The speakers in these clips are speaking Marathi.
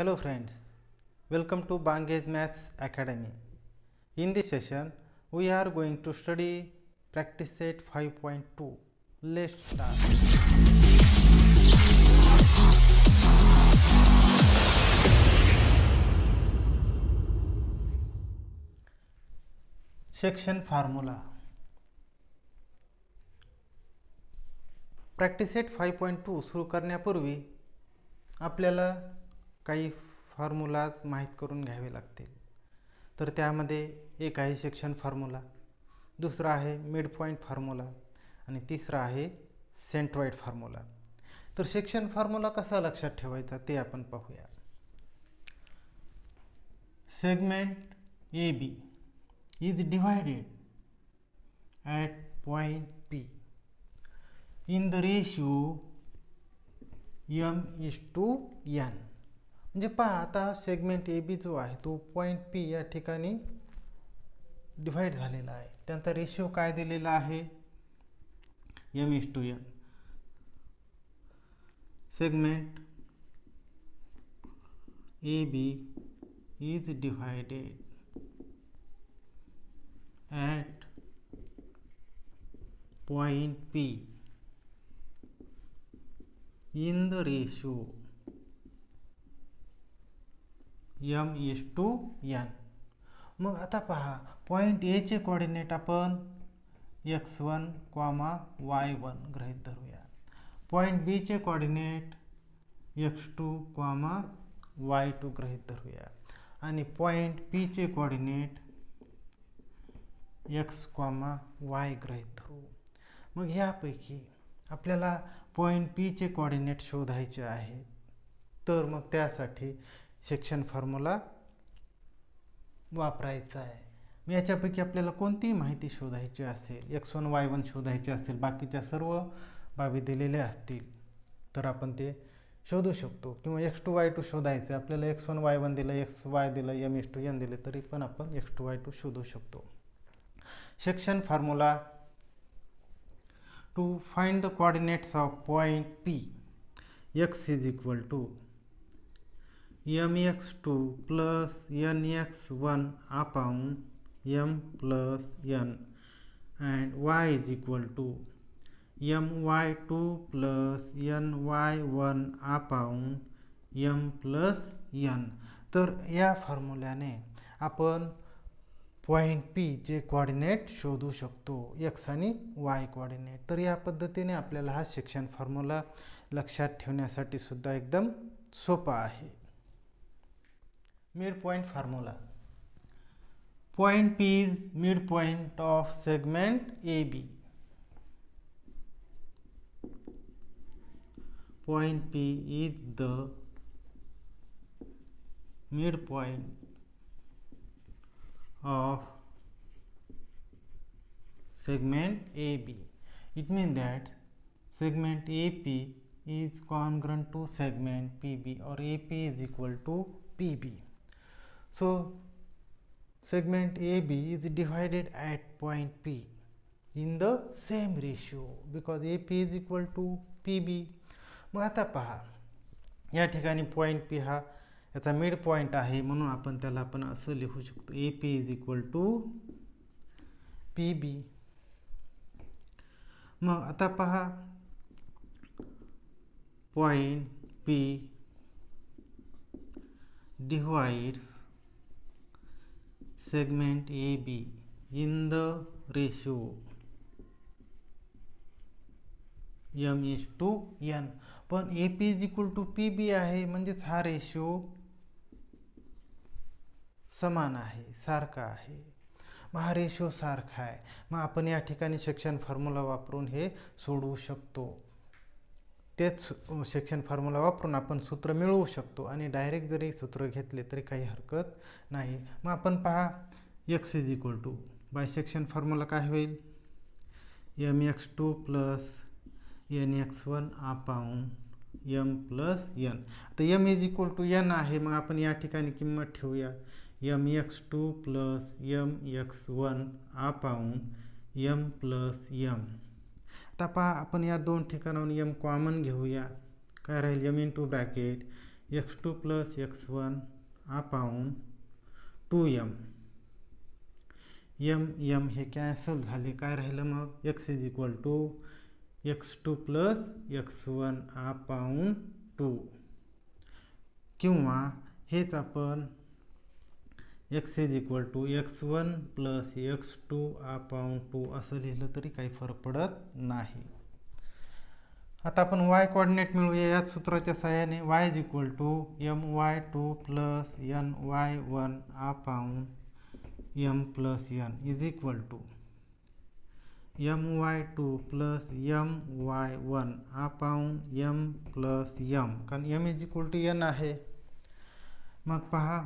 Hello friends, welcome to Bangage Maths Academy. In this session, we are going to study practice set 5.2. Let's start. Section formula. Practice Set 5.2 point सुरू करण्यापूर्वी आपल्याला काही फॉर्म्युलाज माहीत करून घ्यावे लागतील तर त्यामध्ये एक आहे शिक्षण फॉर्म्युला दुसरा आहे मिड पॉईंट फॉर्म्युला आणि तिसरा आहे सेंट्रॉइड फॉर्म्युला तर शिक्षण फॉर्म्युला कसा लक्षात ठेवायचा ते आपण पाहूया segment A B is divided at point P in the ratio m is to n म्हणजे पहा आता सेगमेंट ए बी जो आहे तो पॉईंट पी या ठिकाणी डिव्हाइड झालेला आहे त्यांचा रेशिओ काय दिलेला आहे m is to segment A B is divided at point P in the ratio m is to n मग आता पहा पॉईंट एचे कॉर्डिनेट आपण x one comma y one गृहित धरूया पॉईंट बीचे coordinate x two comma y two गृहित धरूया आणि पॉईंट पीचे कॉर्डिनेट एक्स क्वामा वाय गृहित धरू मग यापैकी आपल्याला पॉईंट पीचे कोऑर्डिनेट शोधायचे आहेत तर मग त्यासाठी सेक्शन फॉर्म्युला वापरायचा आहे मी याच्यापैकी आपल्याला कोणतीही माहिती शोधायची असेल एक्स वन वाय वन शोधायची असेल बाकीच्या सर्व बाबी दिलेल्या असतील तर आपण ते शोधू शकतो किंवा एक्स टू वाय टू शोधायचं आपल्याला एक्स वन वाय वन दिलं एक्स वाय दिलं एम एस टू एन दिले तरी पण आपण एक्स टू वाय टू शोधू शकतो section formula to find the coordinates of point P x is equal to m x two plus n x one upon m plus n is equal to y y two plus n y one upon m plus n तर या फॉर्म्युल्याने आपण पॉईंट पीचे कॉर्डिनेट शोधू शकतो एक्स आणि वाय कॉर्डिनेट तर या पद्धतीने आपल्याला हा शिक्षण फॉर्म्युला लक्षात ठेवण्यासाठी सुद्धा एकदम सोपा आहे midpoint formula. Point P is midpoint of segment AB. Point P is the midpoint of segment AB. It means that segment AP is congruent to segment PB or AP is equal to PB. So segment AB is divided at point P in the same ratio because AP is equal to PB. Mahata paha. या ठिकाणी पॉइंट पी हा याचा मिड पॉइंट आहे म्हणून आपण त्याला आपण असं AP is equal to PB मग आता पहा P divides. segment AB in the ratio m is to n पण A P is equal to P B आहे म्हणजेच हा रेशो समान आहे सारखा आहे मग हा रेशिओ सारखा आहे मग आपण या ठिकाणी शिक्षण फॉर्म्युला वापरून हे सोडवू शकतो तेच शिक्षण फॉर्म्युला वापरून आपण सूत्र मिळवू शकतो आणि डायरेक्ट जरी सूत्र घेतले तरी काही हरकत नाही मग आपण पहा x is equal to by section formula काय होईल m x two plus n x one upon m plus n आता m is equal to n आहे मग आपण या ठिकाणी किंमत ठेवूया m x two plus m x one upon m plus m तपा आपण या दोन ठिकाणाहून यम कॉमन घेऊया काय राहील m into bracket x two plus x one upon two m m m हे कॅन्सल झाले काय राहिलं मग x is equal to x two plus x one upon two किंवा हेच आपण x is equal to x one plus x two upon two असं लिहिलं तरी काही फरक पडत नाही आता आपण वाय कॉर्डिनेट मिळूया याच सूत्राच्या सहाय्याने y is equal to m y two plus n y one upon m plus n is equal to m y two plus m y one upon m plus m कारण m is equal to n आहे मग पहा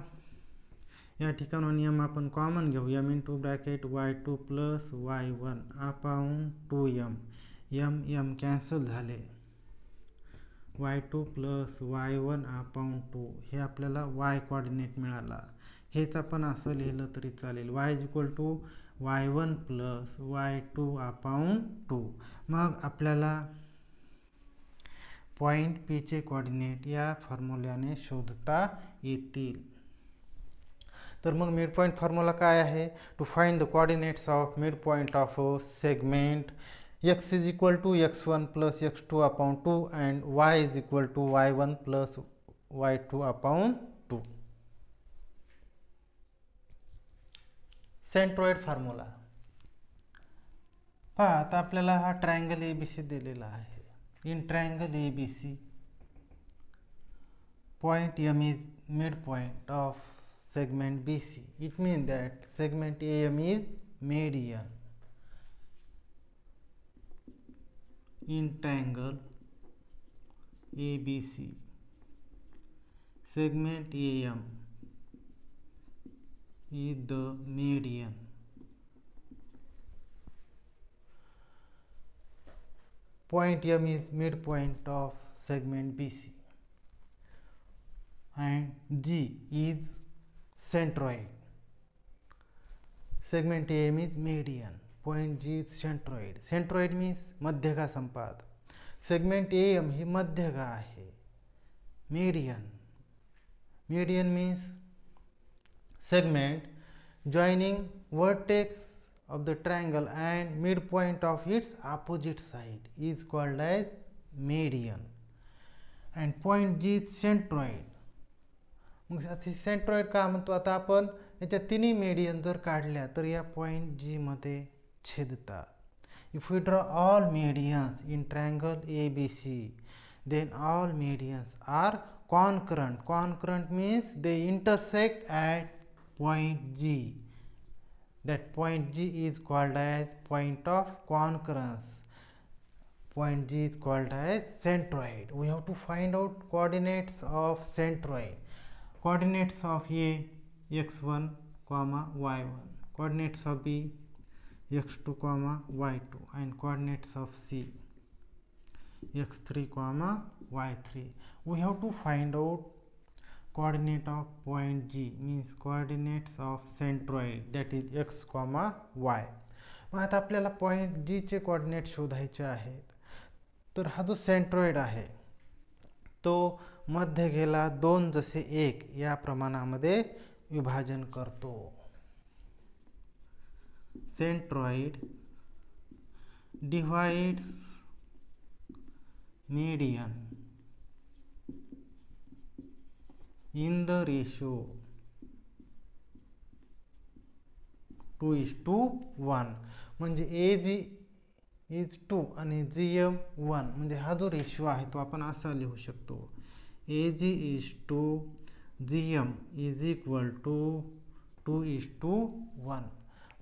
या ठिकाणाहून नियम आपण कॉमन घेऊ m into bracket y two plus y one upon two m m m cancel झाले y two plus y one upon to हे आपल्याला वाय कॉर्डिनेट मिळाला हेच आपण असं लिहिलं तरी चालेल y is equal to y one plus y two upon two मग आपल्याला पॉईंट पीचे कॉर्डिनेट या फॉर्म्युल्याने शोधता येतील तर मग मिड पॉईंट फॉर्म्युला काय आहे to find the coordinates of mid point of segment x is equal to x one plus x two upon two and y is equal to y one plus y two upon two centroid formula पहा आता आपल्याला हा ट्रायंगल ए बी सी दिलेला आहे in triangle A B C point M is mid point of segment BC. It means that segment AM is median in triangle ABC. Segment AM is the median. Point M is midpoint of segment BC and G is centroid segment M is point G is centroid centroid means मध्यगा संपाद सेगमेंट एम ही मध्यगा आहे median median means segment joining vertex of the triangle and mid point of its opposite side is called as median and point G is centroid मग सेंट्रॉइड का म्हणतो आता आपण याच्या तिन्ही मेडियन जर काढल्या तर या पॉईंट जीमध्ये छेदतात if you draw all medians in triangle A B C then all medians are concurrent concurrent means they intersect at point G that point G is called as point of concurrence. Point G is called as centroid. We have to find out coordinates of centroid. coordinates of A x1 comma y1 coordinates of B x2 comma y2 and coordinates of C x3 comma y3 we have to find out coordinate of point G means coordinates of centroid that is x comma y मग आता आपल्याला पॉईंट जीचे कोऑर्डिनेट शोधायचे आहेत तर हा जो सेंट्रॉइड आहे तो मध्य गेला दोन जसे एक या प्रमाणामध्ये विभाजन करतो centroid divides median in the ratio two is to one म्हणजे ए जी इज टू आणि जी एम वन म्हणजे हा जो रेशो आहे तो आपण असा लिहू शकतो A is to G M is equal to two is to one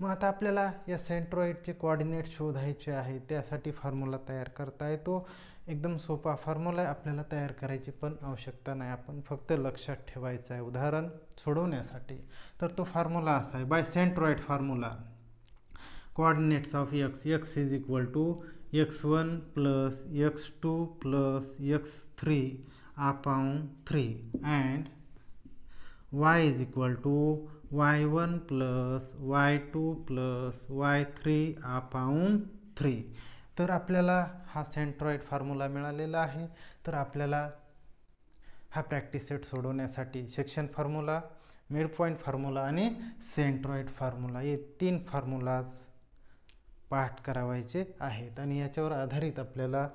मग आता आपल्याला या सेंट्रॉईडचे कॉर्डिनेट शोधायचे आहे त्यासाठी फॉर्म्युला तयार करता येतो एकदम सोपा फॉर्म्युला आपल्याला तयार करायची पण आवश्यकता नाही आपण फक्त लक्षात ठेवायचं आहे उदाहरण सोडवण्यासाठी तर तो फॉर्म्युला असा आहे by centroid formula coordinates of x x is equal to x one plus x two plus x three upon 3 and y is equal to y1 plus y2 plus y3 upon 3 तर आपल्याला हा सेंट्रॉइड फॉर्म्युला मिळालेला आहे तर आपल्याला हा प्रॅक्टिस सेट सोडवण्यासाठी section formula mid point formula आणि सेंट्रॉइड फॉर्म्युला हे तीन फॉर्म्युलाज पाठ करावायचे आहेत आणि याच्यावर आधारित आपल्याला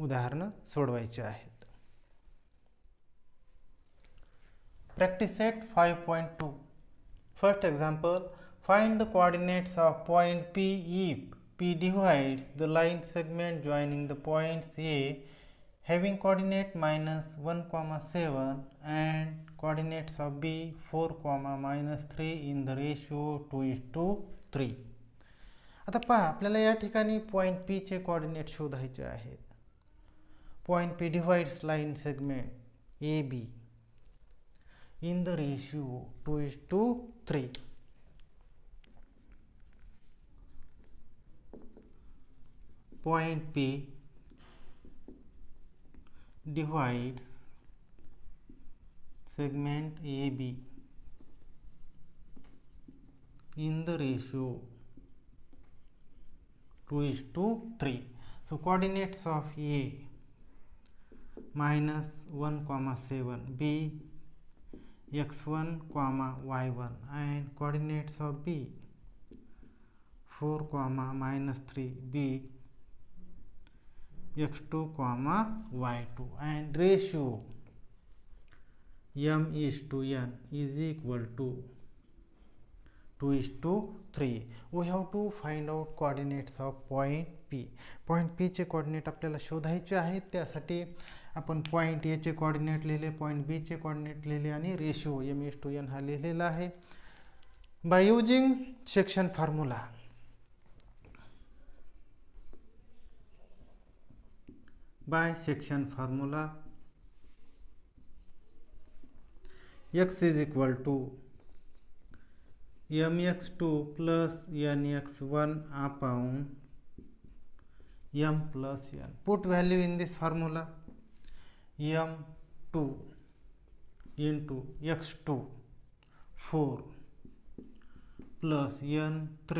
उदाहरणं सोडवायची आहेत Practice set 5.2. First example, find the coordinates of point P if P divides the line segment joining the points A having coordinate minus 1 comma 7 and coordinates of B 4 comma minus 3 in the ratio 2 is to 3. आता पहा आपल्याला या ठिकाणी पॉईंट पीचे कॉर्डिनेट शोधायचे आहेत point P divides line segment A B in the ratio 2 is to 3. Point P divides segment AB in the ratio 2 is to 3. So, coordinates of A minus 1 comma 7 B x1 comma y1 and coordinates of b 4 comma minus 3 b x2 comma y2 and ratio m is to n is equal to 2 is to 3 we have to find out coordinates of point p point p चे कोऑर्डिनेट आपल्याला शोधायचे आहेत त्यासाठी आपण पॉईंट एचे कॉर्डिनेट लिहिले पॉईंट बीचे कॉर्डिनेट लिहिले आणि ratio m is to n हा लिहिलेला आहे by using section formula by section formula x is equal to m x two plus n x one upon m plus n put value in this formula m2 into x2 4 plus n3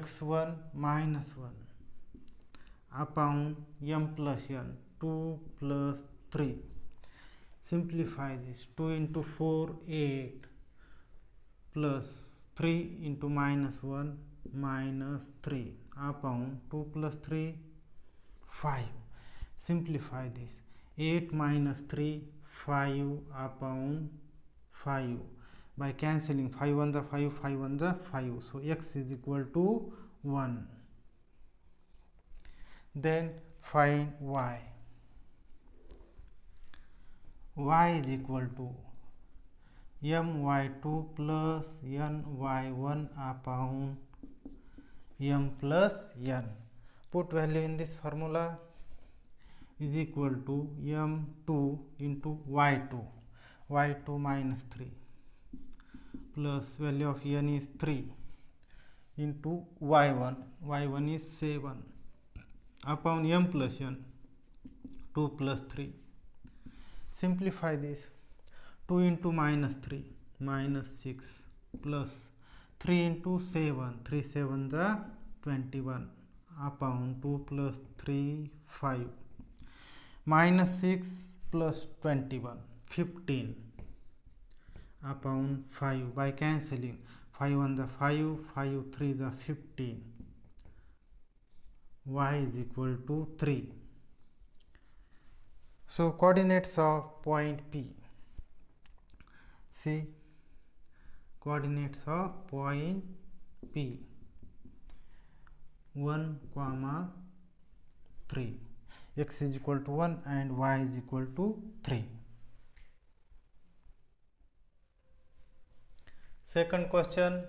x1 minus 1 upon m plus n 2 plus 3 simplify this 2 into 4 8 plus 3 into minus 1 minus 3 upon 2 plus 3 5 simplify this 8 minus 3 5 upon 5 by cancelling 5 on the 5 5 on the 5 so x is equal to 1 then find y y is equal to my2 plus ny1 upon m plus n put value in this formula is equal to m2 into y2 y2 minus 3 plus value of n is 3 into y1 y1 is 7 upon m plus n 2 plus 3 simplify this 2 into minus 3 minus 6 plus 3 into 7 3 7 is 21 upon 2 plus 3 5 minus 6 plus 21 15 upon 5 by cancelling 5 on the 5 5 3 the 15 y is equal to 3 so coordinates of point p see coordinates of point p 1 comma 3 x is equal to 1 and y is equal to 3. Second question,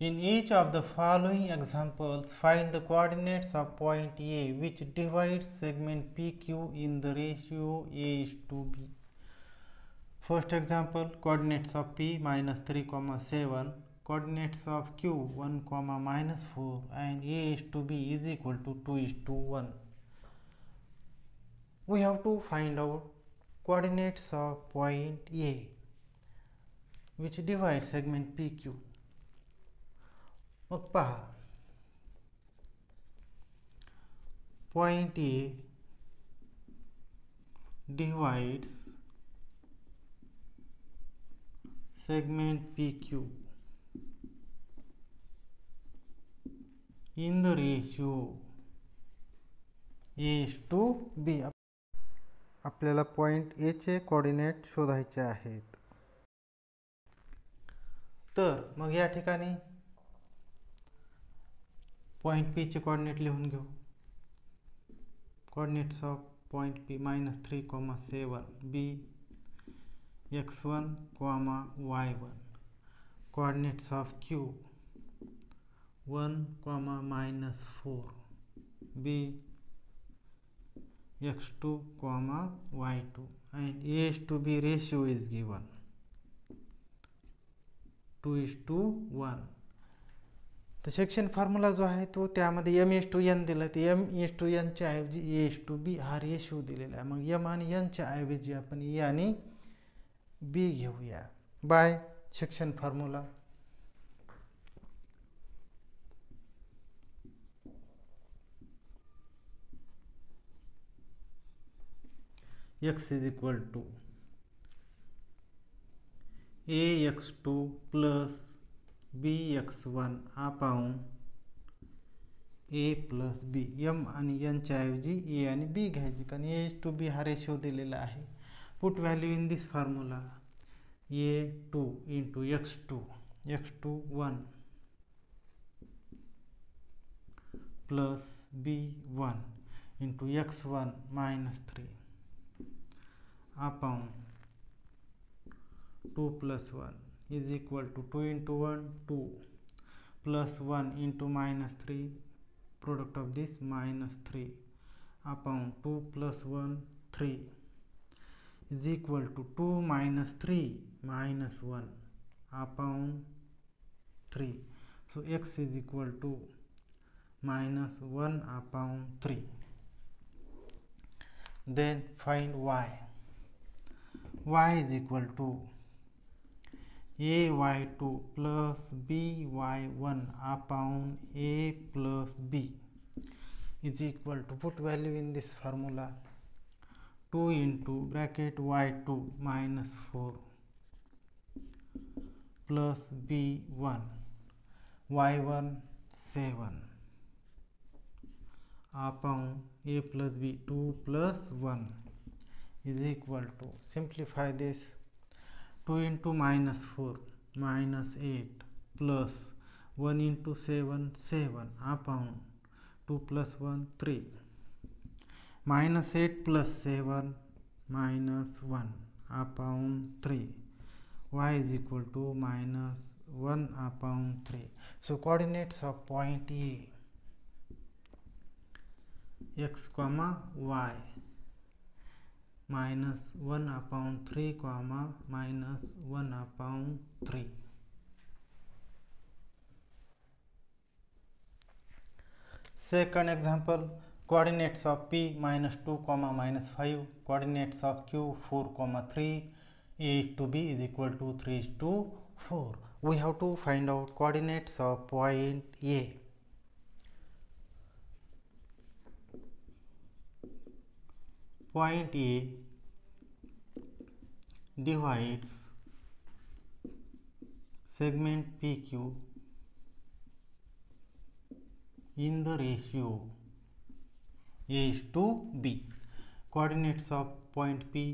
in each of the following examples, find the coordinates of point A which divides segment PQ in the ratio A is to B. First example, coordinates of P minus 3 comma 7, coordinates of Q 1 comma minus 4 and A is to B is equal to 2 is to 1 we have to find out coordinates of point A which divides segment PQ. point A divides segment PQ in the ratio A is to B. आपल्याला पॉईंट एचे कॉर्डिनेट शोधायचे आहेत तर मग या ठिकाणी पॉईंट पीचे कॉर्डिनेट लिहून घेऊ coordinates of point P minus three comma seven be x one comma y one coordinates of Q one comma minus four be x2 comma y2 and a is to b ratio is given two is to one तर शिक्षण फॉर्म्युला जो आहे तो त्यामध्ये एम एस टू एन दिला तर एम एस टू एनच्या ऐवजी एस टू बी हा रेशिओ दिलेला आहे मग एम आणि एनच्या ऐवजी आपण ए आणि बी घेऊया by section formula x is equal to A x two plus B x one upon A plus B M आणि यांच्याऐवजी ए आणि बी घ्यायची कारण एच टू बी हा रेशो दिलेला आहे put value in this formula a two into x two x two one plus b one into x one minus three upon 2 plus 1 is equal to 2 into 1 2 plus 1 into minus 3 product of this minus 3 upon 2 plus 1 3 is equal to 2 minus 3 minus 1 upon 3 so x is equal to minus 1 upon 3 then find y y is equal to ay2 plus by1 upon a plus b is equal to put value in this formula 2 into bracket y2 minus 4 plus b1 y1 7 upon a plus b 2 plus 1 is equal to simplify this 2 into minus 4 minus 8 plus 1 into 7 7 upon 2 plus 1 3 minus 8 plus 7 minus 1 upon 3 y is equal to minus 1 upon 3 so coordinates of point a x comma y minus 1 upon 3 comma minus 1 upon 3 second example coordinates of p minus 2 comma minus 5 coordinates of q 4 comma 3 a to b is equal to 3 to 4 we have to find out coordinates of point a point A divides segment PQ in the ratio A is to B. Coordinates of point P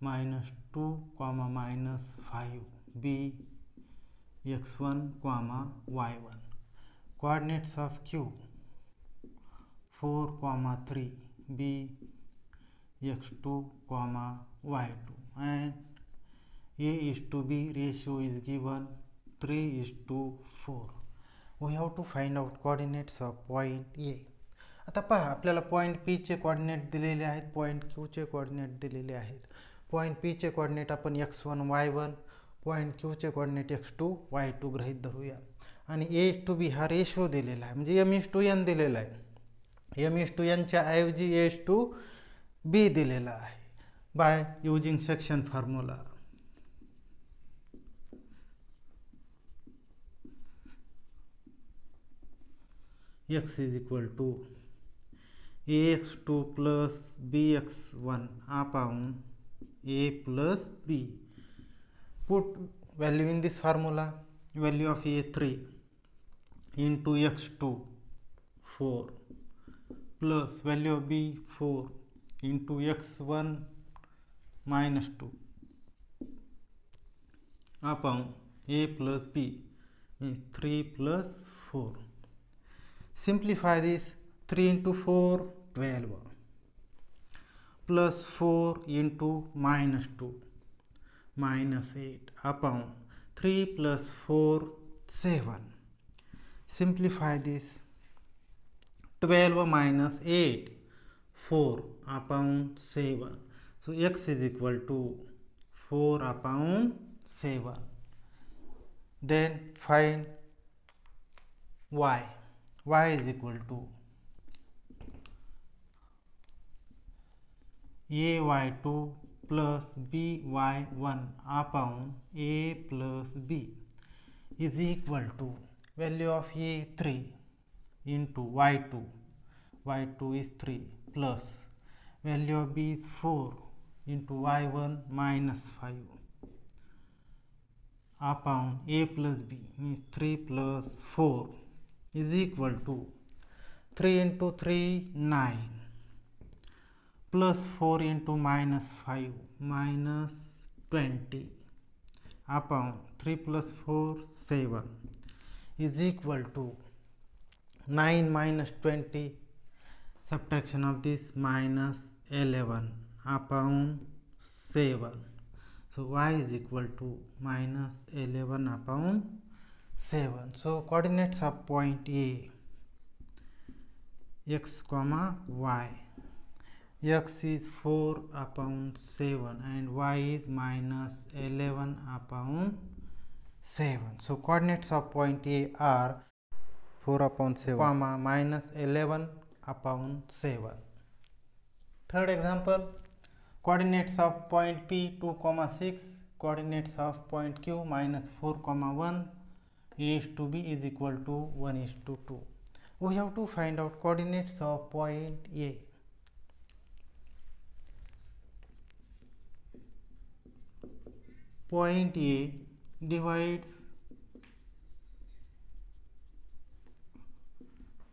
minus 2 comma minus 5 B x1 comma y1. Coordinates of Q 4 comma 3 B x2, comma y2 and a is to b ratio is given 3 is to 4. We have to find out coordinates of point A. आता पहा आपल्याला पॉईंट पीचे कॉर्डिनेट दिलेले आहेत पॉईंट क्यूचे कॉर्डिनेट दिलेले आहेत पॉईंट पीचे कॉर्डिनेट आपण x one y one point क्यूचे coordinate x two y two गृहीत धरूया आणि ए टू बी हा रेशो दिलेला आहे म्हणजे एम इस टू एन दिलेला आहे एम इस टू एनच्या ऐवजी एस टू बी दिलेला आहे by using section formula X is equal to A x two plus B x one आ पाहून A plus B put value in this formula value of A three in to x two four plus value of B four into x1 minus 2 upon a plus b means 3 plus 4. Simplify this 3 into 4 12 plus 4 into minus 2 minus 8 upon 3 plus 4 7. Simplify this 12 minus 8 4 upon 7 so x is equal to 4 upon 7 then find y y is equal to a y 2 plus b y 1 upon a plus b is equal to value of a 3 into y 2 y 2 is 3 plus value of b is 4 into y1 minus 5 upon a plus b means 3 plus 4 is equal to 3 into 3 9 plus 4 into minus 5 minus 20 upon 3 plus 4 7 is equal to 9 minus 20 subtraction of this minus 11 upon 7 so y is equal to minus 11 upon 7 so coordinates of point a x comma y x is 4 upon 7 and y is minus 11 upon 7 so coordinates of point a are 4 upon 7 comma minus 11 upon 7. Third example coordinates of point P 2 comma 6 coordinates of point Q minus 4 comma 1 H is to B is equal to 1 is to 2. We have to find out coordinates of point A. Point A divides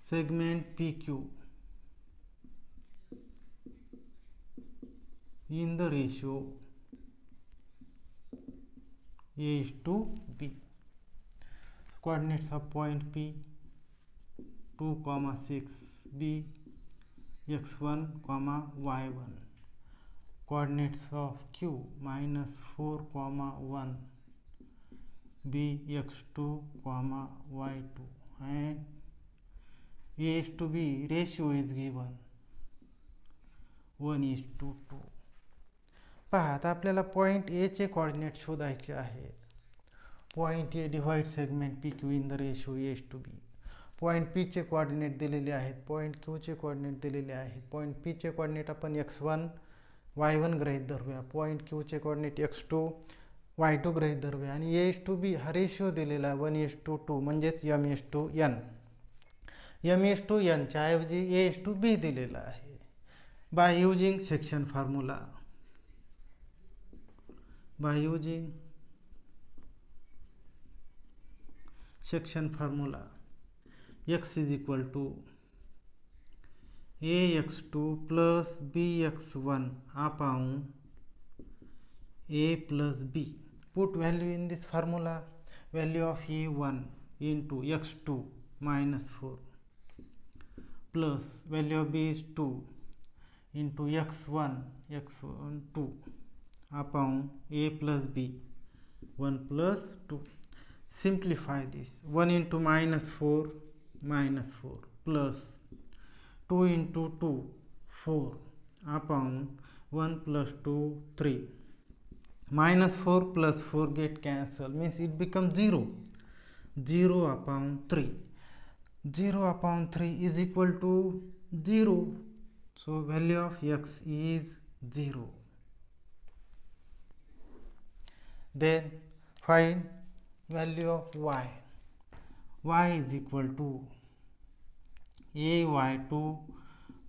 segment PQ in the ratio A is to B. coordinates of point P 2 comma 6 B x1 comma y1 coordinates of q minus 4 comma 1 b x2 comma y2 and a is to b ratio is given 1 is to 2 पहा आता आपल्याला पॉईंट एचे कॉर्डिनेट शोधायचे आहेत point A divide segment P Q in the ratio is to b point पीचे कॉर्डिनेट दिलेले आहेत पॉईंट क्यूचे कॉर्डिनेट दिलेले आहेत पॉईंट पीचे कॉर्डिनेट आपण एक्स वन वाय वन ग्रहित धरूया पॉईंट क्यूचे coordinate x two y two ग्रहित धरूया आणि एस टू बी हा रेशो दिलेला आहे वन एस टू टू म्हणजेच m is to n m is to यनच्या ऐवजी एस टू बी दिलेला आहे by using section formula by using section formula x is equal to A x two plus B x one upon a plus B put value in this formula value of a one in to x two minus four plus value of b is two into x one x one two upon a plus b 1 plus 2 simplify this 1 into minus 4 minus 4 plus 2 into 2 4 upon 1 plus 2 3 minus 4 plus 4 get cancelled means it becomes 0 0 upon 3 0 upon 3 is equal to 0 so value of x is 0 then find value of y y is equal to ay2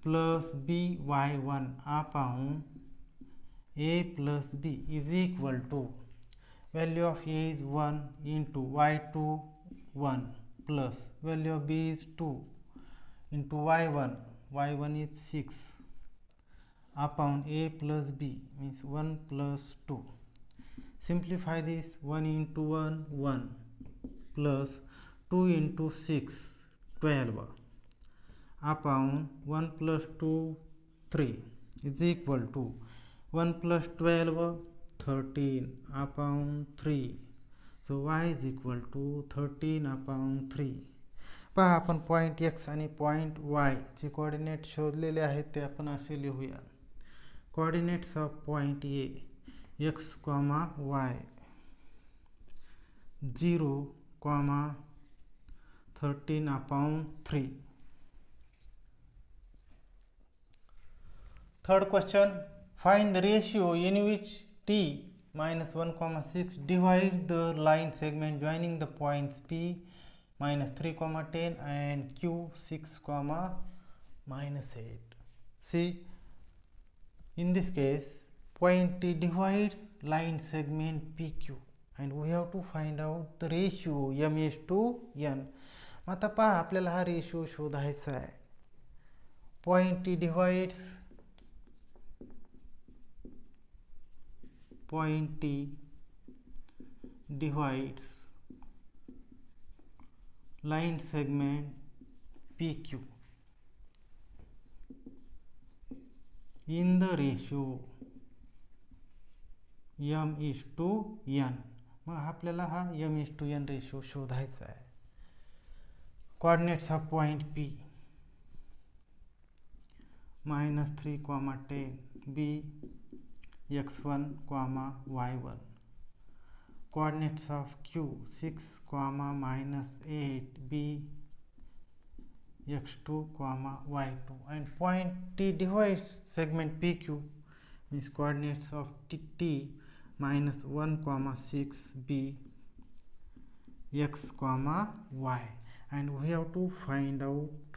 plus by1 upon a plus b is equal to value of a is 1 into y2 1 plus value of b is 2 into y1 y1 is 6 upon a plus b means 1 plus 2 simplify this 1 into 1 1 plus 2 into 6 12 upon 1 plus 2 3 is equal to 1 plus 12 13 upon 3 so y is equal to 13 upon 3 पहा आपण पॉईंट एक्स आणि पॉईंट वाय जे कॉर्डिनेट शोधलेले आहेत ते आपण असे लिहूया coordinates of point A x comma y 0 comma 13 upon 3 third question find the ratio in which t minus 1 comma 6 divide the line segment joining the points p minus 3 comma 10 and q 6 comma minus 8 see in this case point T divides line segment PQ and we have to find out the ratio MH to N. Matapa aplala ratio show the height point T divides point T divides line segment PQ in the ratio m is to n मग आपल्याला हा m is to n ratio शोधायचा आहे coordinates of point P minus three comma ten be x one comma y one coordinates of Q six comma minus eight be x two comma y two and point T divide segment P Q means coordinates of T T minus one comma six be x comma y and we have to find out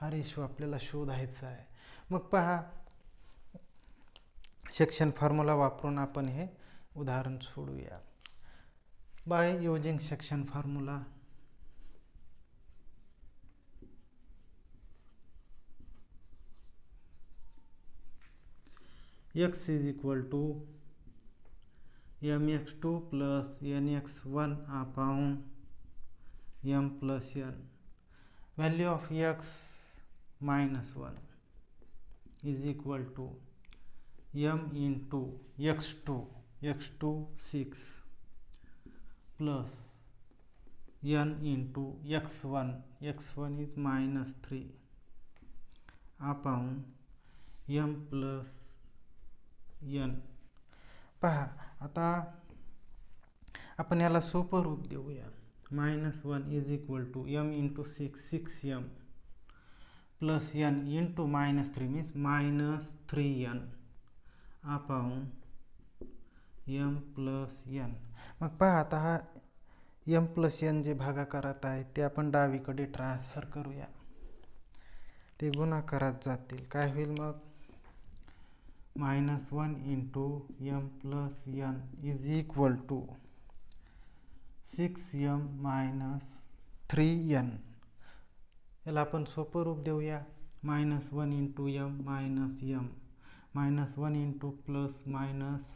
हा रेशो आपल्याला शोधायचा आहे मग पहा सेक्शन फॉर्म्युला वापरून आपण हे उदाहरण सोडूया by using section formula x is equal to mx2 plus nx1 upon m plus n value of x minus 1 is equal to m into x2 x2 6 plus n into x1 x1 is minus 3 upon m plus n पहा आता आपण याला सोपं रूप देऊया minus one is equal to m into six six m plus n into minus three means minus three n आपण एम प्लस एन मग पहा आता हा एम प्लस एन जे भागाकारात आहे ते आपण डावीकडे ट्रान्सफर करूया ते गुणाकारात जातील काय होईल मग one into m plus n is equal to six m minus three n याला आपण सोपं रूप देऊया minus one into m minus m minus one into plus minus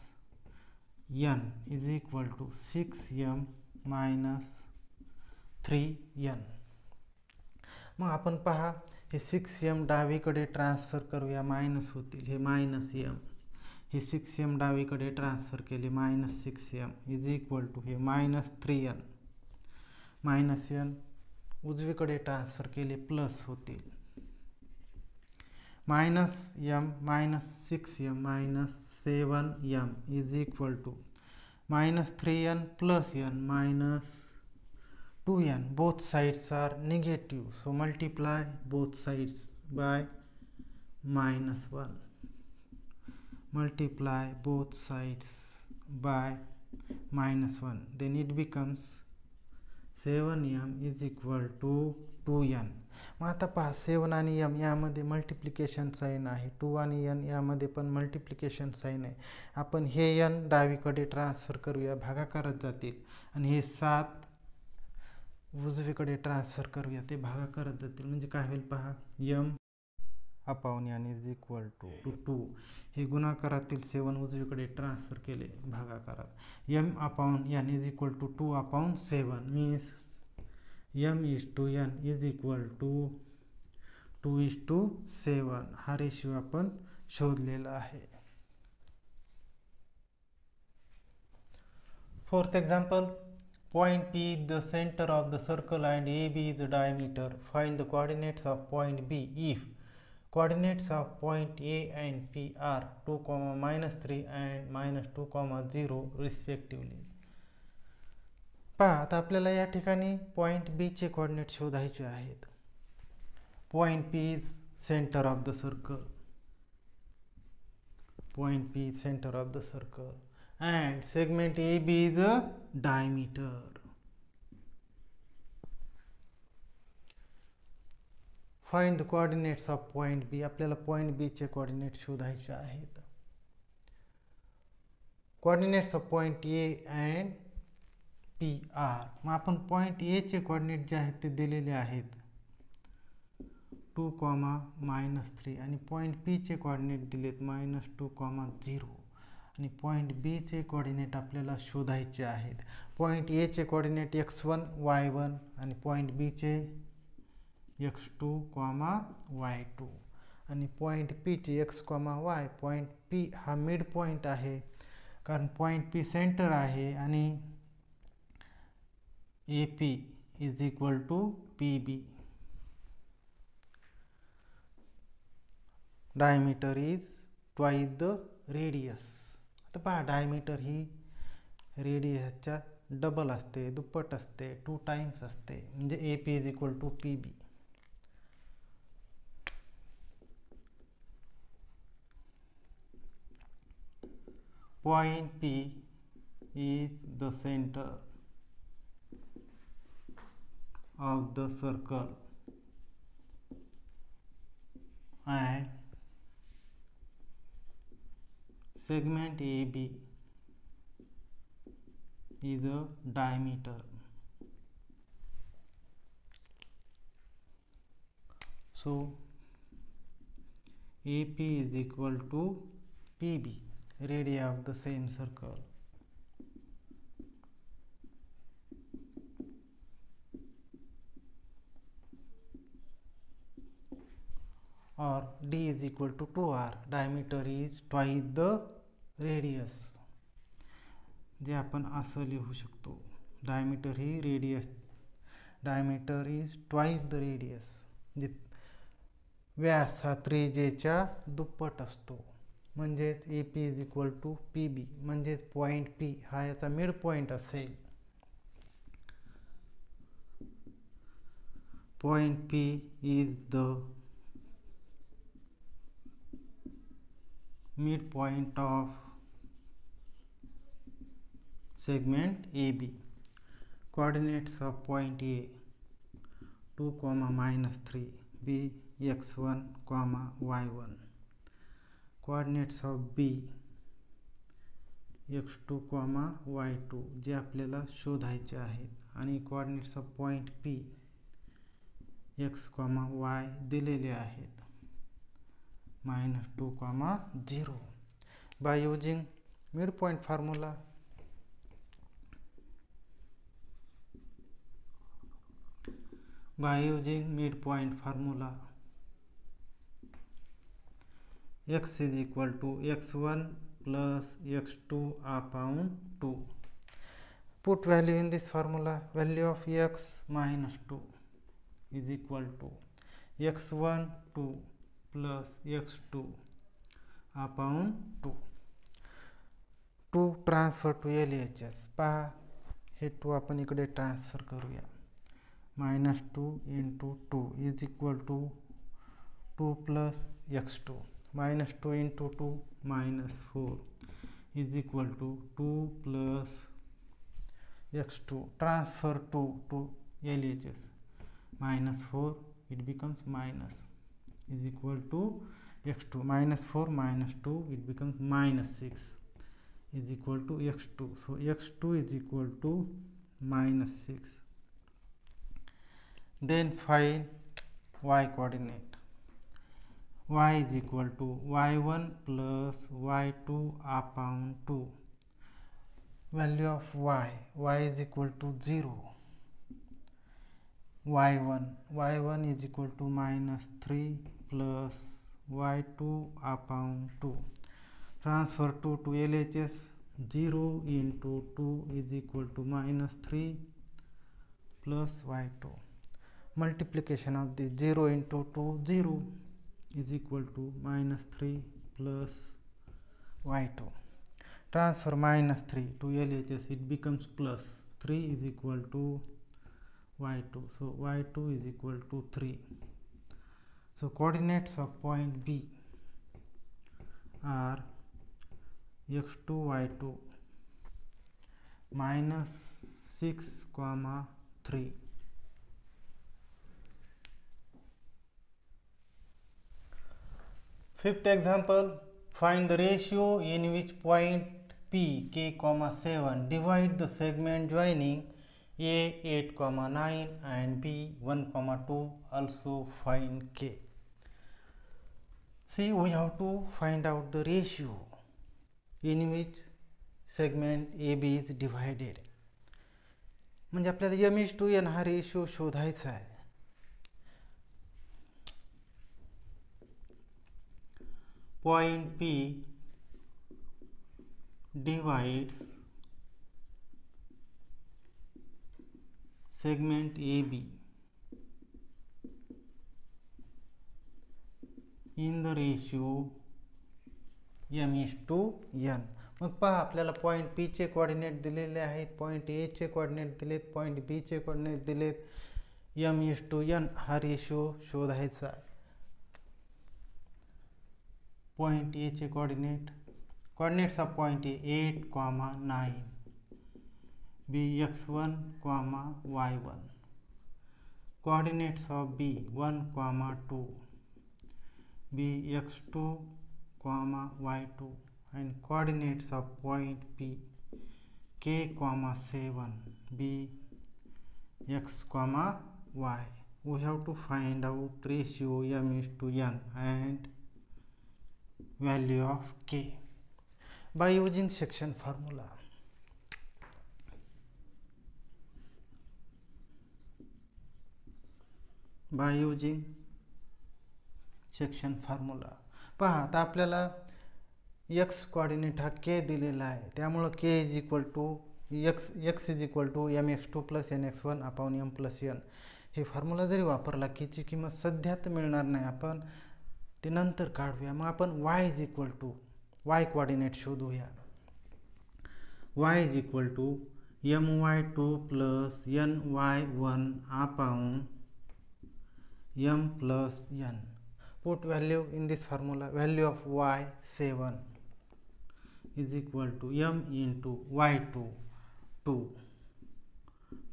n is equal to six m minus three n मग आपण पहा हे सिक्स एम डावीकडे ट्रान्सफर करूया मायनस होतील हे मायनस एम हे सिक्स एम डावीकडे ट्रान्सफर केले minus six m is equal to हे minus three n minus n उजवीकडे ट्रान्सफर केले प्लस होतील minus m minus six m minus seven m is equal to minus three n plus n minus 2n both sides are negative so multiply both sides by minus 1 multiply both sides by minus 1 then it becomes 7m is equal to 2n मग आता पहा सेवन आणि एम यामध्ये मल्टिप्लिकेशन साईन आहे टू आणि एन यामध्ये पण मल्टिप्लिकेशन साईन आहे आपण हे एन डावीकडे ट्रान्सफर करूया भागाकारत जातील आणि हे सात उजवीकडे ट्रान्सफर करूया ते भागाकार जातील म्हणजे काय होईल पहा m upon n is equal to two two two गुणाकारातील सेवन उजवीकडे ट्रान्सफर केले भागाकारात m upon n is equal to two upon seven means m is to n is equal to two is to seven हा रेशिओ आपण शोधलेला आहे fourth example Point P is the center of the circle and AB is the diameter. Find the coordinates of point B if coordinates of point A and P are 2 comma minus 3 and minus 2 comma 0 respectively. पहा आता आपल्याला या ठिकाणी पॉईंट बीचे कॉर्डिनेट शोधायचे आहेत point P is centre of the circle point P is centre of the circle and segment AB is a diameter. Find the coordinates of point B आपल्याला पॉईंट बीचे कॉर्डिनेट शोधायचे आहेत coordinates of point A and P are मग आपण पॉईंट एचे कॉर्डिनेट जे आहेत ते दिलेले आहेत टू कॉमा मायनस थ्री आणि पॉईंट पीचे कॉर्डिनेट दिलेत मायनस टू कॉमा झिरो आणि पॉईंट बीचे कॉर्डिनेट आपल्याला शोधायचे आहेत पॉईंट एचे coordinate x one y one आणि पॉईंट बीचे x two comma y two आणि पॉईंट पीचे x comma y point P हा मिड पॉईंट आहे कारण पॉईंट पी सेंटर आहे आणि A P is equal to P B diameter is twice the radius आता पहा डायमीटर ही रेडियसच्या डबल असते दुप्पट असते टू टाइम्स असते म्हणजे A P is equal to P B point P is the centre of the circle and segment AB is a diameter. So AP is equal to PB, radius of the same circle. or d is equal to 2r diameter is twice the radius जे आपण असं लिहू शकतो डायमीटर ही radius diameter is twice the radius जे व्यास हा त्रिजेच्या दुप्पट असतो म्हणजेच A P is equal to P B म्हणजेच पॉईंट पी हा याचा मिड पॉईंट असेल point P is the mid point of segment A B coordinates of point A two comma minus three B x one comma y one coordinates of B x two comma y two जे आपल्याला शोधायचे आहेत आणि coordinates of point P x comma y दिलेले आहेत minus 2 comma 0 by using midpoint formula by using midpoint formula x is equal to x1 plus x2 upon 2 put value in this formula value of x minus 2 is equal to x1 2 plus x two upon two two transfer to L H S पहा हे टू आपण इकडे ट्रान्सफर करूया minus two into two is equal to two plus x two minus two into two minus four is equal to two plus x two transfer two to L H S minus four it becomes minus is equal to x2 minus 4 minus 2 it becomes minus 6 is equal to x2 so x2 is equal to minus 6 then find y coordinate y is equal to y1 plus y2 upon 2 value of y y is equal to 0 y1 y1 is equal to minus 3 plus y2 upon 2 transfer 2 to LHS 0 into 2 is equal to minus 3 plus y2 multiplication of the 0 into 2 0 is equal to minus 3 plus y2 transfer minus 3 to LHS it becomes plus 3 is equal to y2 so y2 is equal to 3 so, coordinates of point B are x2 y2 minus 6 comma 3 fifth example find the ratio in which point p k comma 7 divide the segment joining a 8 comma 9 and b 1 comma 2 also find k See, we have to find out the ratio in which segment AB is divided. म्हणजे आपल्याला एम इज टू एन हा रेशिओ शोधायचा आहे point P divides segment A B in the ratio m is to n मग पहा आपल्याला पॉईंट पीचे कॉर्डिनेट दिलेले आहेत पॉईंट एचे कॉर्डिनेट दिलेत पॉईंट बीचे कॉर्डिनेट दिलेत एम इज टू एन हा रेशो शोधायचा आहे पॉईंट एचे coordinate coordinates of point A eight comma nine B x one comma y one coordinates of B one comma two be x2 comma y2 and coordinates of point p k comma 7 be x comma y we have to find out ratio m is to n and value of k by using section formula by using section formula पहा आता आपल्याला एक्स कॉर्डिनेट हा के दिलेला आहे त्यामुळं k is equal to x x is equal to m x two plus n x one upon m plus n हे फॉर्म्युला जरी वापरला कीची किंमत सध्या तर मिळणार नाही आपण ते नंतर काढूया मग आपण y is equal to y coordinate शोधूया y is equal to m y two plus n y one upon m plus n put value in this formula value of y7 is equal to m into y2 2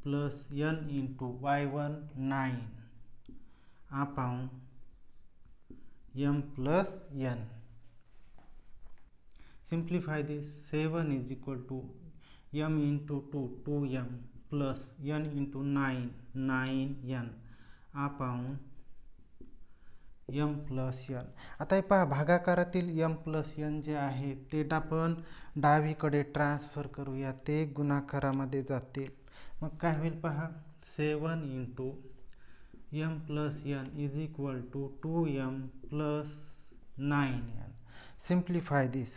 plus n into y1 9 upon m plus n. Simplify this 7 is equal to m into 2 2m plus n into 9 9n upon m plus n आता हे पहा भागाकारातील यम प्लस यन जे आहे ते आपण डावीकडे ट्रान्सफर करूया ते गुणाकारामध्ये जातील मग काय होईल पहा seven into m plus n is equal to two m plus nine n simplify this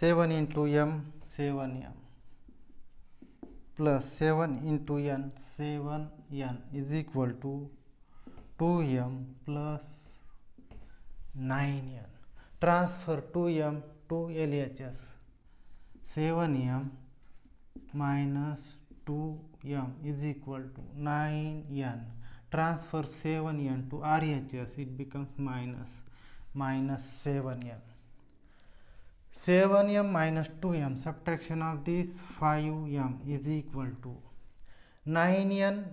seven into m seven m plus seven into n seven n is equal to 2m plus 9n transfer 2m to LHS 7m minus 2m is equal to 9n transfer 7n to RHS it becomes minus minus 7n 7m minus 2m subtraction of this 5m is equal to 9n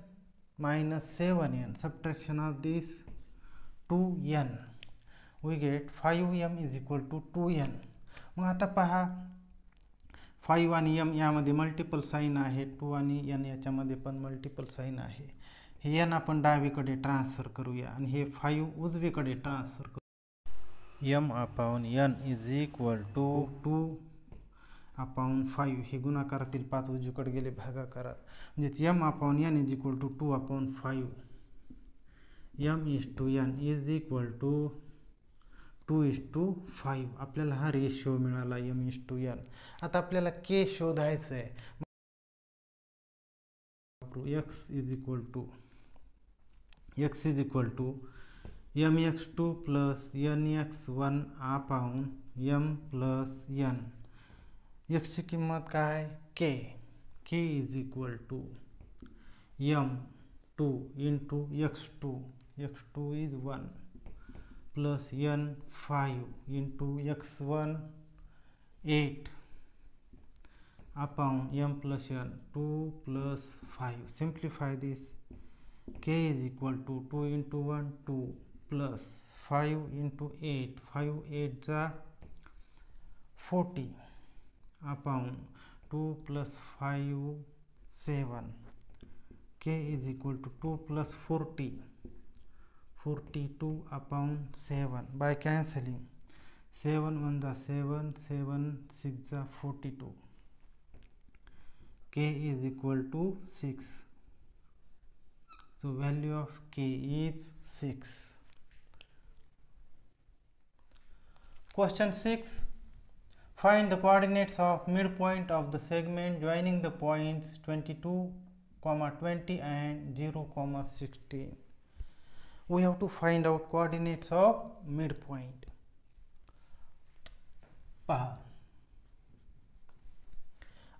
minus 7n subtraction of this 2n we get 5m is equal to 2n मग आता पहा फाईव्ह आणि एम यामध्ये मल्टिपल साईन आहे टू आणि एन याच्यामध्ये पण मल्टिपल साईन आहे हे एन आपण डावीकडे ट्रान्सफर करूया आणि हे फाईव्ह उजवीकडे ट्रान्सफर करू m upon n is equal to two upon five हे गुणाकारातील पाच उजूकडे गेले भागाकारात म्हणजेच m upon n is equal to two upon five m is to n is equal to two is to five आपल्याला हा रेशो मिळाला यम इज टू यन आता आपल्याला के शोधायचं आहे x is equal to x is equal to m x two plus n x one आ यम एम प्लस यन एक्सची किंमत काय k k is equal to m two in to x two x two is one plus n five in to x one eight upon m plus n two plus five simplify this k is equal to two into one two plus five into eight five एटचा forty upon 2 plus 5 7 k is equal to 2 plus 40 42 upon 7 by cancelling 7 1 the 7 7 6 the 42 k is equal to 6 so value of k is 6 question 6 Find the coordinates of midpoint of the segment joining the points 22 20 and 0 16. We have to find out coordinates of midpoint. पहा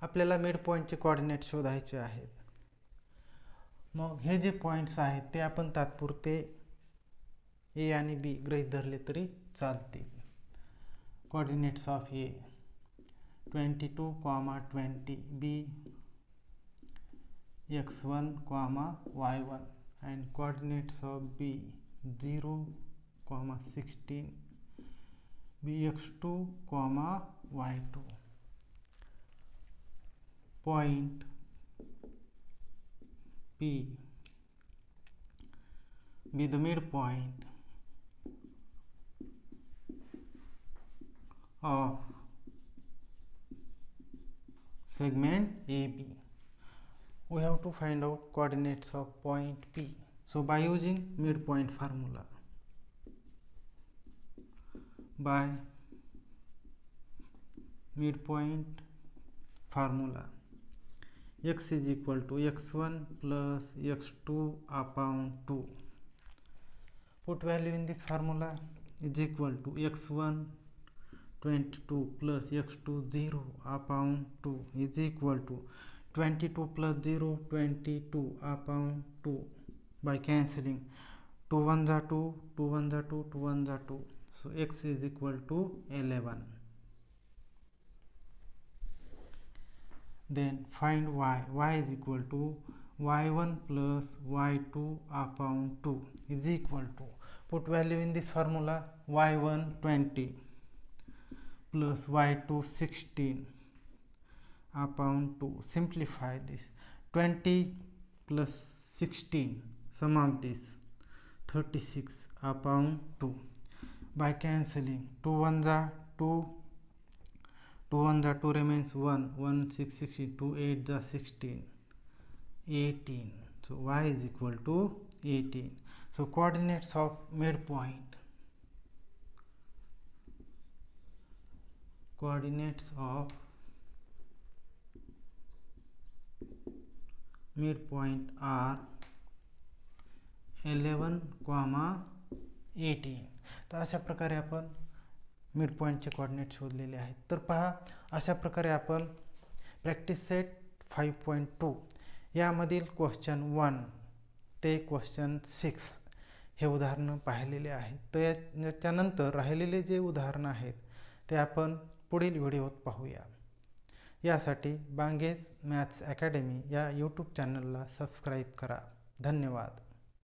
आपल्याला मिड पॉईंटचे कॉर्डिनेट शोधायचे आहेत मग हे जे पॉईंट्स आहेत ते आपण तात्पुरते ए आणि बी गृहीत धरले तरी चालतील coordinates of A twenty two comma twenty B x one comma y one and coordinates of B zero comma sixteen B x two comma y two point P be the midpoint of segment AB. We have to find out coordinates of point P. So by using midpoint formula by midpoint formula x is equal to x1 plus x2 upon 2 put value in this formula is equal to x1 22 plus x2 0 upon 2 is equal to 22 plus 0 22 upon 2 by cancelling 2 1s are 2 2 1s are 2 2 1s are 2 so x is equal to 11 then find y y is equal to y1 plus y2 upon 2 is equal to put value in this formula y1 20 plus y2 16 upon 2 simplify this 20 plus 16 sum of this 36 upon 2 by cancelling 2 1s are 2 2 1s are 2 remains 1 1 6 16 2 8s are 16 18 so y is equal to 18 so coordinates of midpoint coordinates of midpoint are 11 comma eighteen तर अशा प्रकारे आपण मिडपॉईंटचे कॉर्डिनेट शोधलेले आहेत तर पहा अशा प्रकारे आपण practice set five point two यामधील क्वेश्चन वन ते क्वेश्चन सिक्स हे उदाहरणं पाहिलेले आहेत तर याच्यानंतर राहिलेले जे उदाहरणं आहेत ते आपण पुढील व्हिडिओत पाहूया यासाठी बांगेज मॅथ्स अकॅडमी या यूट्यूब चॅनलला सबस्क्राईब करा धन्यवाद